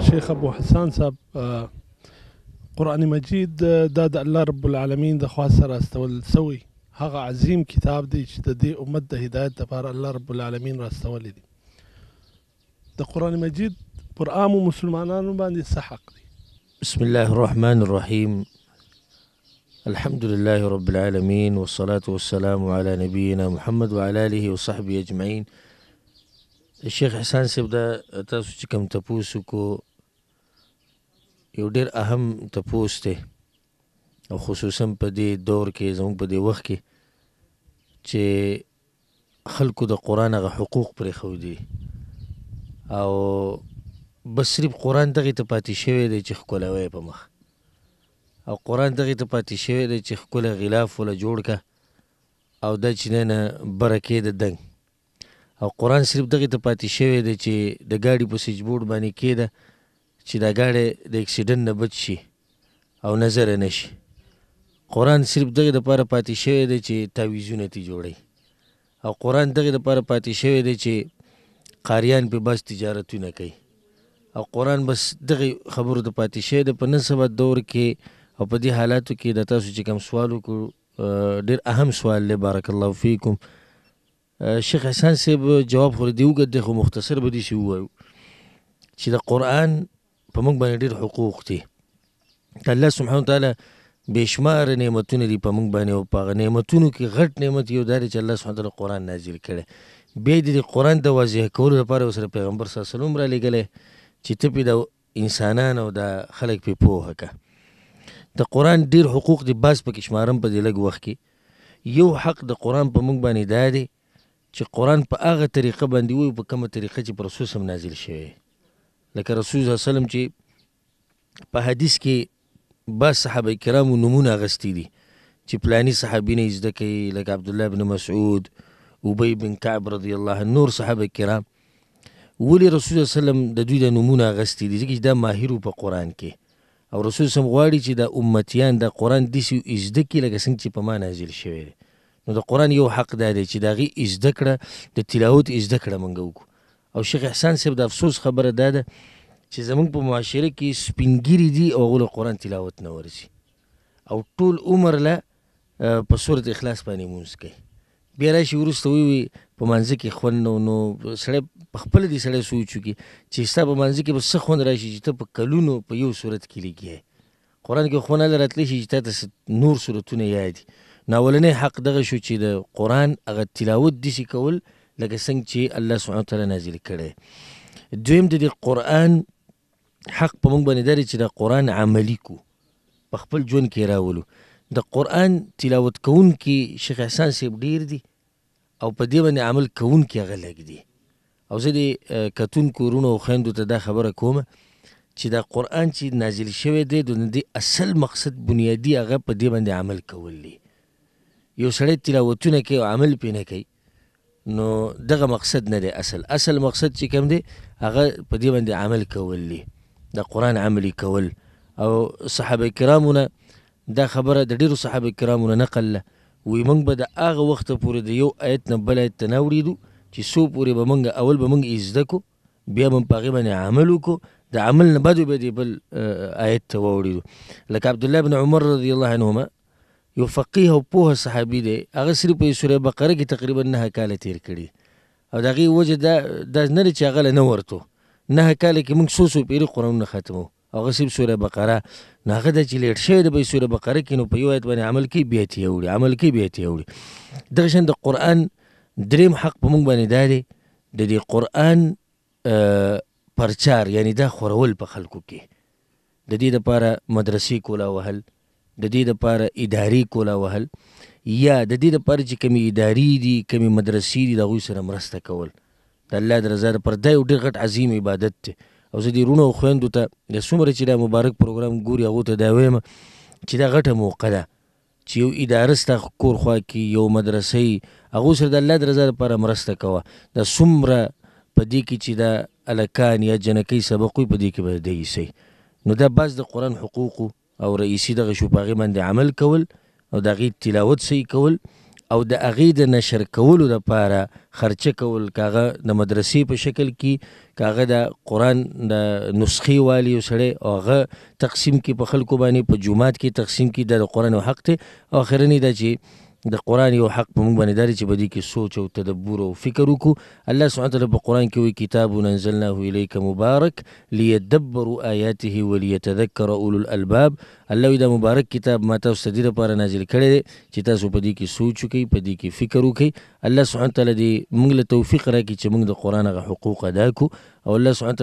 شیخ ابو حسان صاحب قرآن مجید دا د الله رب العالمین د خوا سره استول سوی هغه عظیم کتاب دی چې د دې امت د هدایت لپاره الله رب العالمین را استولی دی د قرآن مجید پر عامو مسلمانانو باندې څه حق دی بسم الله الرحمن الرحیم الحمد لله رب العالمين والصلاة والسلام على نبينا محمد وعلى آله وصحبه أجمعين الشيخ حسان صاحب دا تاسو چې کوم تپوس کو یو ډیر اهم تپوس دی او خصوصا په دې دور کې زموږ په دې وخت کې چې خلکو د قرآن هغه حقوق پرې خودي او بس صرف قرآن دغې ته پاتې شوی دی چې ښکلوی په مخ او قرآن دغې ته پاتې شوی دی چې ښکلی غلاف وله جوړ که او دا چې نه برکې د دنګ او قرآن صرف دغې ته پاتې شوی دی چې د ګاډي په سجبورډ باندې کېده چې دا ګاډی د اکسیډنټ نه بچ شي او نظر نه شي قرآن صرف دغه دپاره پاتې شوی دی چې تعویزونه تی جوړوي او قرآن دغه دپاره پاتې شوی دی چې قاریان پې بس تجارتونه کوي او قرآن بس دغه خبرو ته پاتې شوی دی په نن سبا دور کې او په دې حالاتو کې د تاسو چې کوم سوال وکړو ډېر اهم سوال دی بارک الله فیکم شیخ حسن صاحب جواب خو دې وګد خو مختصر به دې شي ووایو چې د قرآن په موږ باندې ډېر حقوق دي الله سبحانه وتعالى بشمار نعمتونه دي په موږ باندې او په نعمتونو کې غټ نعمت یو دی چې الله سبحانه وتعالى قرآن نازل کړي به د قرآن د واضح کولو لپاره سره پیغمبر صلی الله علیه وسلم را لګلې چې ته په د انسانانو د خلک په پوهه کا د قرآن ډیر حقوق دي بس په کشمارم په دې لګ وخت کې یو حق د قرآن په موږ باندې دی چې قرآن په هغه طریقه باندې وي په کومه طریقه چې پر رسول نازل شوی لکه رسول الله سلام چې په حدیث کې با صحابه کرامو نمونه غستی دي چې پلانی صحابین یې زده کوي لکه عبد الله بن مسعود ابی بن کعب رضی الله نور صحابه کرام ولی رسول الله سلام د دوی د نمونه غستی دي چې دا ماهر په قران کې او رسول سم غواړي چې د امتیان د قران د سیو ازده کې لکه څنګه چې په ما نازل شوی دی نو د قران یو حق دی چې داغي ازده کړه د تلاوت ازده کړه منګو کو او شیخ احسان صاحب د افسوس خبره دا ده چې زمونږ په معاشره کې سپینګیری دي او غول قرآن تلاوت نه ورسي او ټول عمر له په صورت اخلاص باندې مونږ کوي بیا راشي وروسته وی وي په منځ کې خوند نو نو سړی په خپل دي سړی سوچو کې چې ستا په منځ کې به څه خوند راشي چې ته په کلونو په یو صورت کې لګیا قرآن کې خونه له راتلی شي چې تا ته نور صورتونه یاد دي نو حق دغه شو چې د قرآن هغه تلاوت داسې کول لکه څنګه چې الله سبحانه وتعالى نازل کړي دویم د دې قران حق په موږ باندې دی چې د قران عملی کو په خپل ژوند کې راولو د قران تلاوت کون کې شیخ احسان سیب ډیر دی او په دې باندې عمل کون کې غلګ دی او زه د کتون کورونو او خویندو ته دا خبره کوم چې دا قرآن چې نازل شوی دی د دې اصل مقصد بنیادی هغه په دې باندې عمل کول دی یو سړی تلاوتونه کوي او عمل پې نه کوي نو دغه مقصد نه دی اصل اصل مقصد چې کوم دی هغه په دې باندې عمل کول دی د قران عملي کول او صحابه کرامونه دا خبره د ډیرو صحابه کرامونه نقل وي موږ به د هغه وخت پورې د یو آیت نه بل آیت نه اوریدو چې سو پورې به موږ اول به موږ ایزده کو بیا به په هغې باندې عمل وکړو د عمل نه بعد به دې بل آیت ته واوړېدو لکه عبدالله بن عمر رضی الله عنهما یو فقیه او پوه صحابي دی هغه صرف په سوره بقره کې تقریبا نه کاله تیر کړي او دغه وجه دا د نه چې هغه نه ورته نه کاله کې موږ سوسو پیری قرآن نه ختمو هغه صرف سوره بقره نه هغه د چې لیټ شوی د سوره بقره کې نو په یو آیت باندې عمل کې بیا تی وړي عمل کې بیا تی وړي دغه شند قرآن دریم حق په موږ باندې دی د دې قرآن پرچار یعنی دا خورول په خلکو کې د دې لپاره مدرسې کولا وهل د دې لپاره اداري کوله وهل یا د دې لپاره چې کمی اداري دي کمی مدرسې دي د هغوی سره مرسته کول د الله د رضا لپاره دا یو ډېر غټ عظیم عبادت دی او زه دې رونو او خویندو ته د څومره چې دا مبارک پروګرام ګوري هغو ته دا وایم چې دا غټه موقع ده چې یو اداره ستا کور خوا کې یو مدرسې هغو سره د الله د رضا لپاره مرسته کوه دا څومره په دې کې چې دا الکان یا جنکی سبق وي په دې کې به دی سي نو دا بعض د قرآن حقوقو او رئیسی دغه شو پاغي باندې عمل کول او دغه تلاوت سي کول او د اغې د نشر کولو لپاره خرچه کول کاغه د مدرسې په شکل کې کاغه د قران د نسخي والی وسړي او غ تقسیم کې په خلکو باندې په جمعات کې تقسیم کې د قران او حق ته اخرنی د چې د قران یو حق په موږ باندې داري چې بدی کې سوچ او تدبر او فکر وکړو الله سبحانه وتعالی په قران کې وی کتاب انزلناه الیک مبارک لیدبروا آیاته ولیتذکر اولو الالباب الله وی دا مبارک کتاب ما تاسو ته لپاره نازل کړی دی چې تاسو په دې کې سوچ وکړئ په دې کې فکر وکړئ الله سبحانه وتعالی دې موږ له توفیق راکړي چې موږ د قران غ حقوق ادا کړو او الله سبحانه